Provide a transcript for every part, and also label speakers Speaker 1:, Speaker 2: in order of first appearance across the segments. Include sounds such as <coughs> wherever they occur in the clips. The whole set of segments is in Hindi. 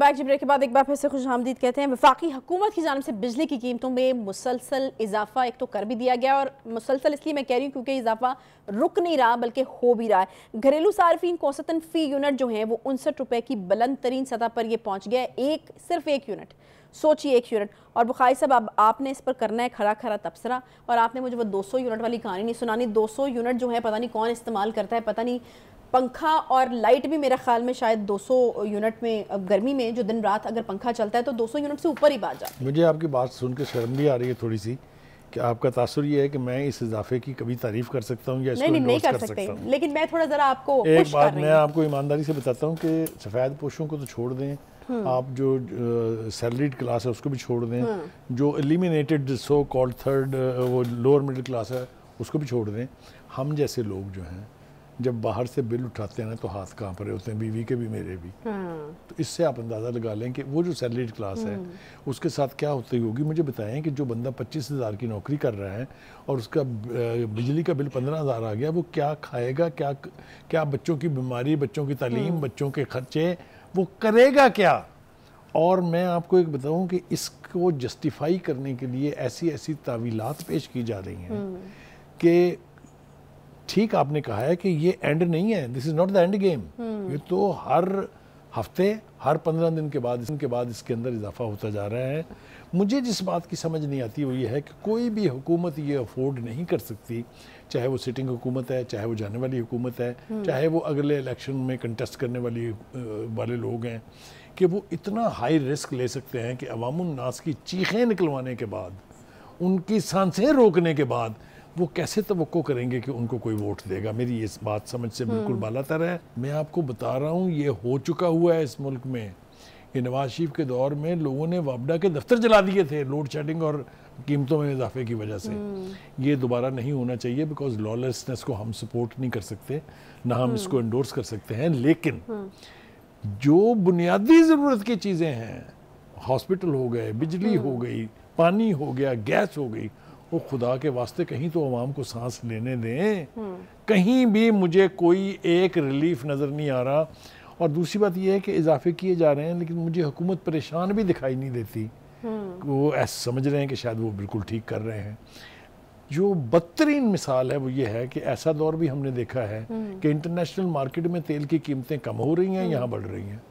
Speaker 1: बैक जी ब्रेक के बाद एक बार फिर से खुश आमदीद कहते हैं वफाकी हुकूमत की जानब से बिजली की कीमतों में मुसलसल इजाफा एक तो कर भी दिया गया और मुसलसल इसलिए मैं कह रही हूँ क्योंकि इजाफा रुक नहीं रहा बल्कि हो भी रहा है घरेलू सार्फिन को औसतन फ़ी यूनिट जो है वो उनसठ रुपये की बुलंद तरीन सतह पर यह पहुँच गया एक सिर्फ एक यूनिट सोचिए एक यूनिट और बुखारी साहब अब आपने इस पर करना है खरा खरा तबसरा और आपने मुझे वो 200 यूनिट वाली कहानी नहीं सुनानी 200 यूनिट जो है पता नहीं कौन इस्तेमाल करता है पता नहीं पंखा और लाइट भी मेरे ख्याल में शायद 200 यूनिट में गर्मी में जो दिन रात अगर पंखा चलता है तो 200 यूनिट से ऊपर ही बात जाती
Speaker 2: मुझे आपकी बात सुन के शर्म भी आ रही है थोड़ी सी कि आपका तासुर ये है कि मैं इस इजाफे की कभी तारीफ कर सकता हूँ या नहीं, नहीं कर, कर सकते सकता
Speaker 1: लेकिन मैं थोड़ा ज़रा आपको एक बात मैं
Speaker 2: आपको ईमानदारी से बताता हूँ कि सफ़ेद पोषों को तो छोड़ दें हम्म। आप जो सैलरीड क्लास है उसको भी छोड़ दें हम्म। जो एलिमिनेटेड सो कॉल्ड थर्ड वो लोअर मिडिल क्लास है उसको भी छोड़ दें हम जैसे लोग जो हैं जब बाहर से बिल उठाते हैं ना तो हाथ कहाँ पर होते हैं बीवी के भी मेरे भी हाँ। तो इससे आप अंदाज़ा लगा लें कि वो जो सैलरीड क्लास है हम्म। उसके साथ क्या होती होगी मुझे बताएं कि जो बंदा पच्चीस हज़ार की नौकरी कर रहा है और उसका बिजली का बिल पंद्रह हज़ार आ गया वो क्या खाएगा क्या क्या बच्चों की बीमारी बच्चों की तालीम हम्म। बच्चों के खर्चे वो करेगा क्या और मैं आपको एक बताऊँ कि इसको जस्टिफाई करने के लिए ऐसी ऐसी तावीलत पेश की जा रही हैं हम्म। कि ठीक आपने कहा है कि ये एंड नहीं है this is not the end game ये तो हर हफ्ते हर पंद्रह दिन के बाद इसके बाद इसके अंदर इजाफा होता जा रहा है मुझे जिस बात की समझ नहीं आती वो ये है कि कोई भी हुकूमत ये अफोर्ड नहीं कर सकती चाहे वो सिटिंग हुकूमत है चाहे वो जाने वाली हुकूमत है हम्म। चाहे वो अगले इलेक्शन में कंटेस्ट करने वाली वाले लोग हैं कि वो इतना हाई रिस्क ले सकते हैं कि अवामुलनास की चीखें निकलवाने के बाद उनकी सांसें रोकने के बाद वो कैसे तो करेंगे कि उनको कोई वोट देगा मेरी इस बात समझ से बिल्कुल हम्म। बालातर है मैं आपको बता रहा हूँ ये हो चुका हुआ है इस मुल्क में कि नवाज शरीफ के दौर में लोगों ने वापडा के दफ्तर जला दिए थे लोड शेडिंग और कीमतों में इजाफे की वजह से हम्म। ये दोबारा नहीं होना चाहिए बिकॉज लॉलेसनेस को हम सपोर्ट नहीं कर सकते ना हम हम्म। इसको इंडोर्स कर सकते हैं लेकिन जो बुनियादी ज़रूरत की चीज़ें हैं हॉस्पिटल हो गए बिजली हो गई पानी हो गया गैस हो गई वो खुदा के वास्ते कहीं तो आवाम को सांस लेने दें हम्म। कहीं भी मुझे कोई एक रिलीफ नज़र नहीं आ रहा और दूसरी बात यह है कि इजाफे किए जा रहे हैं लेकिन मुझे हुकूमत परेशान भी दिखाई नहीं देती हम्म। वो ऐसा समझ रहे हैं कि शायद वो बिल्कुल ठीक कर रहे हैं जो बदतरीन मिसाल है वो ये है कि ऐसा दौर भी हमने देखा है हम्म। कि इंटरनेशनल मार्केट में तेल की कीमतें कम हो रही हैं यहाँ बढ़ रही हैं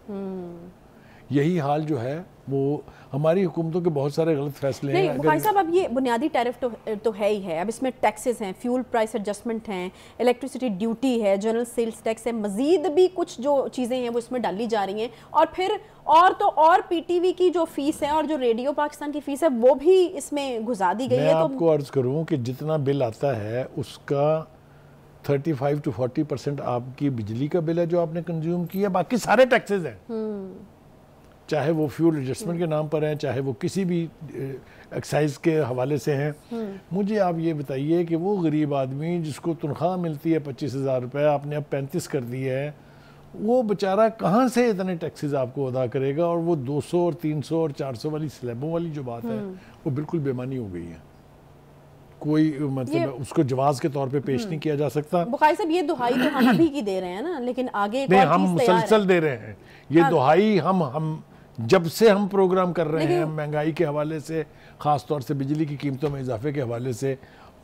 Speaker 2: यही हाल जो है वो हमारी हुकूमतों के बहुत सारे गलत फैसले नहीं, हैं भाई साहब
Speaker 1: अब ये बुनियादी टैरिफ तो तो है ही है अब इसमें टैक्सेस हैं फ्यूल प्राइस एडजस्टमेंट हैं इलेक्ट्रिसिटी ड्यूटी है जनरल सेल्स टैक्स है मज़ीद भी कुछ जो चीज़ें हैं वो इसमें डाली जा रही हैं और फिर और तो और पीटीवी की जो फीस है और जो रेडियो पाकिस्तान की फीस है वो भी इसमें घुसा दी गई है तो आपको
Speaker 2: अर्ज करूँ कि जितना बिल आता है उसका 35 टू 40 परसेंट आपकी बिजली का बिल है जो आपने कंज्यूम किया बाकी सारे टैक्सेस हैं हम्म। चाहे वो फ्यूल एडजस्टमेंट के नाम पर हैं चाहे वो किसी भी एक्साइज के हवाले से हैं हम्म। मुझे आप ये बताइए कि वो गरीब आदमी जिसको तनख्वाह मिलती है पच्चीस हज़ार रुपये आपने अब पैंतीस कर दी है वो बेचारा कहाँ से इतने टैक्सेस आपको अदा करेगा और वो दो सौ और तीन सौ और चार सौ वाली स्लैबों वाली जो बात है हम्म। वो बिल्कुल बेमानी हो गई है कोई मतलब उसको जवाब के तौर पे पेश हम्म। नहीं किया जा सकता
Speaker 1: साहब ये दुहाई तो हम <coughs> भी की दे रहे हैं ना लेकिन आगे नहीं, हम मुसलसल
Speaker 2: दे रहे हैं ये हाँ। दुहाई हम हम जब से हम प्रोग्राम कर रहे हैं महंगाई के हवाले से खासतौर से बिजली की कीमतों में इजाफे के हवाले से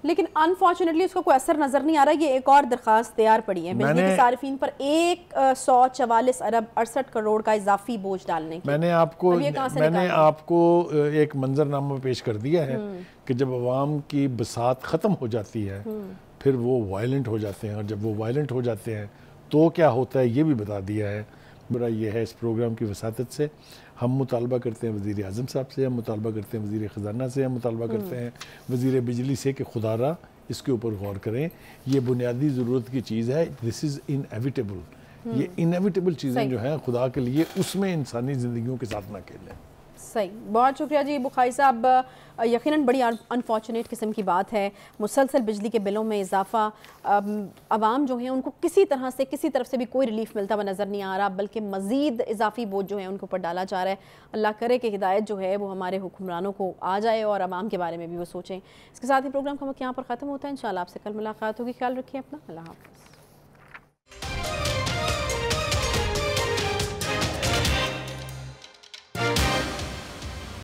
Speaker 1: लेकिन अनफॉर्चुनेटली उसका कोई असर नजर नहीं आ रहा ये एक और दरखास्त तैयार पड़ी है बिजली के सार्फिन पर एक सौ चवालीस अरब अड़सठ करोड़ का इजाफी बोझ डालने की
Speaker 2: मैंने आपको मैंने आपको एक मंजरनामा पेश कर दिया है हम्म। कि जब आवाम की बसात ख़त्म हो जाती है हम्म। फिर वो वायलेंट हो जाते हैं और जब वो वायलेंट हो जाते हैं तो क्या होता है ये भी बता दिया है बड़ा यह है इस प्रोग्राम की वसात से हम मुतालबा करते हैं वज़ी अजम साहब से हम मुतालबा करते हैं वज़ी ख़जाना से हम मुतालबा हम्म। करते हैं वज़ी बिजली से कि खुदारा इसके ऊपर गौर करें यह बुनियादी ज़रूरत की चीज़ है दिस इज़ इनएविटेबल ये इनएविटेबल हम्म। चीज़ें जो हैं खुदा के लिए उसमें इंसानी
Speaker 1: ज़िंदगी के साथ ना खेलें सही बहुत शुक्रिया जी बुखारी साहब यकीनन बड़ी अनफॉर्चुनेट किस्म की बात है मुसलसल बिजली के बिलों में इजाफा आवाम जो है उनको किसी तरह से किसी तरफ से भी कोई रिलीफ मिलता हुआ नज़र नहीं आ रहा बल्कि मज़ीद इजाफी बोझ जो है उनके ऊपर डाला जा रहा है अल्लाह करे कि हिदायत जो है वो हमारे हुक्मरानों को आ जाए और आवाम के बारे में भी वो सोचें इसके साथ ही प्रोग्राम का वक्त यहाँ पर ख़त्म होता है इन आपसे कल मुलाकात होगी ख्याल रखिए अपना अल्लाह हाफ़